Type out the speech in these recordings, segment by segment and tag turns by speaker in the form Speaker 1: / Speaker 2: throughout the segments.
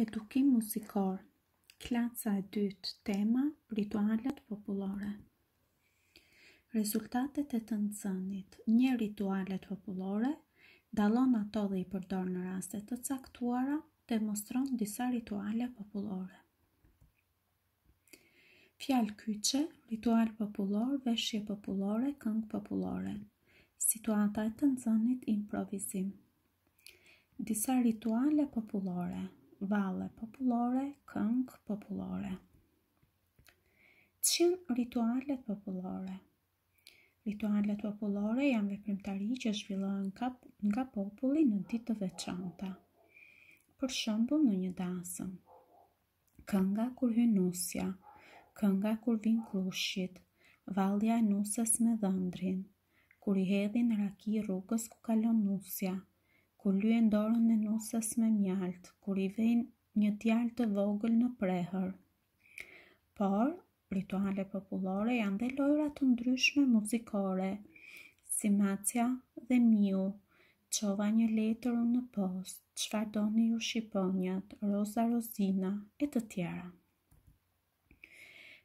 Speaker 1: Edukim muzikor, klasa e dytë tema, ritualet populore. Rezultatet e të nëzënit, një ritualet populore, dalon ato dhe i përdor në rastet të caktuara, demonstron disa rituale populore. Fjallë kyqe, ritual popullor, veshje popullore, këngë popullore. Situata e të nëzënit improvizim. Disa rituale popullore vale popullore, këngë popullore. Qënë ritualet popullore? Ritualet popullore janë veprimtari që zhvillohen nga, populli në ditë veçanta. Për shëmbu në një dasëm. Kënga kur hy nusja, kënga kur vin klushit, valja nusës me dhëndrin, kur i hedhin raki rrugës ku kalon nusja kur lyen ndorën e nusës me mjaltë, kur i dhejnë një tjallë të vogël në prehër. Por, rituale populore janë dhe lojra të ndryshme muzikore, si macja dhe miu, qova një letërën në post, qfardoni ju shqiponjat, roza rozina e të tjera.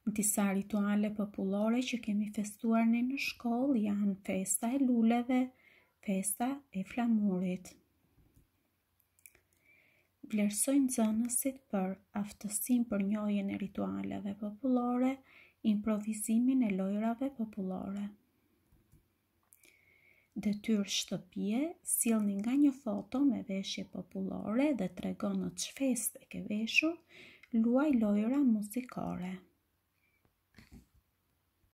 Speaker 1: Në tisa rituale populore që kemi festuar në në shkollë janë festa e luleve, festa e flamurit vlerësojnë zënësit për aftësim për njojën e ritualeve populore, improvizimin e lojrave populore. Dhe tyrë shtëpje, silni nga një foto me veshje populore dhe tregonë në qëfes dhe ke veshur, luaj lojra muzikore.